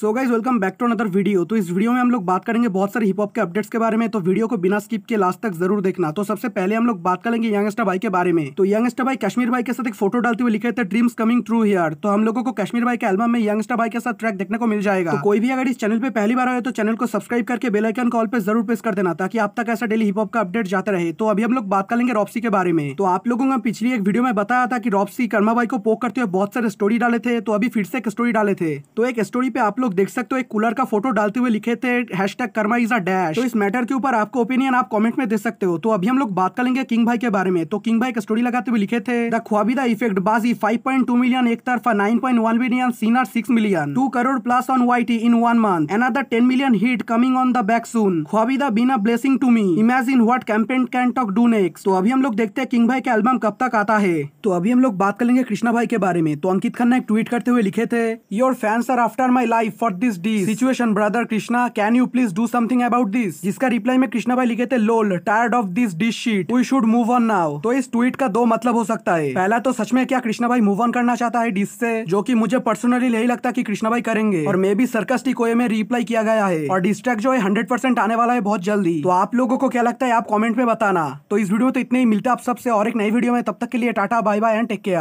so guys welcome back to another video तो इस video में हम लोग बात करेंगे बहुत सारे हिप हॉप के अपडेट्स के बारे में तो वीडियो को बिना स्किप के लास्ट तक जरूर देखना तो सबसे पहले हम लोग बात करेंगे यंगस्टर भाई के बारे में तो यंगस्टर भाई कश्मीर भाई के साथ एक फोटो डालते हुए लिखे थे ड्रीम्स कमिंग ट्रू हियर तो हम लोगों को कश्मीर भाई के एल्बम में यंगस्टर भाई के साथ ट्रैक देखने को मिल जाएगा तो कोई भी अगर इस चैनल पर पहली बार आए तो चैनल को सब्सक्राइब करके बेलाइकन कॉल पर जरूर प्रेस कर देना ताकि आप तक ऐसा डेली हिप हॉप का अपडेट जाता रहे तो अभी हम लोग बात करेंगे रॉपसी के बारे में तो आप लोगों ने पिछली एक वीडियो में बताया था कि रॉपसी कर्मा भाई को पोक करते हुए बहुत सारे स्टोरी डाले थे तो अभी फिर से एक स्टोरी डाले थे तो एक स्टोरी पे आप लोग लोग देख सकते हो एक कूलर का फोटो डालते हुए लिखे थे hashtag karma is a dash तो इस मैटर के ऊपर आपको ओपिनियन आप कमेंट में दे सकते हो तो अभी हम लोग बात करेंगे किंग भाई के बारे में तो किंग भाई का स्टोरी लगाते हुए लिखे थे द ख्वाबीदा इफेक्ट बाजी five point two million Ek Tarfa one million सीनर six million two crore plus on YT in one month another ten million hit coming on the back soon Khwabeeda been a blessing to me imagine what campaign can talk do next तो अभी हम लोग देखते हैं king भाई का album कब तक आता है तो अभी हम लोग बात करेंगे कृष्णा भाई के बारे में तो अंकित खन्ना एक ट्वीट करते हुए लिखे थे your fans are after my life for this these situation brother Krishna can you please do something about this जिसका रिप्लाई में कृष्णा भाई लिखे थे lol tired of this this shit we should move on now तो इस ट्वीट का दो मतलब हो सकता है पहला तो सच में क्या कृष्णा भाई मूव ऑन करना चाहता है डिश से जो की मुझे पर्सनली नहीं लगता कि कृष्णा भाई करेंगे और मे बी सर्कस वे में रिप्लाई किया गया है और डिस्ट्रैक्ट जो है हंड्रेड आने वाला है बहुत जल्दी तो आप लोगों को क्या लगता है आप कॉमेंट में बताना तो इस वीडियो में तो इतने ही मिलता आप सबसे और एक नई वीडियो में तब तक के लिए tata bye bye and take care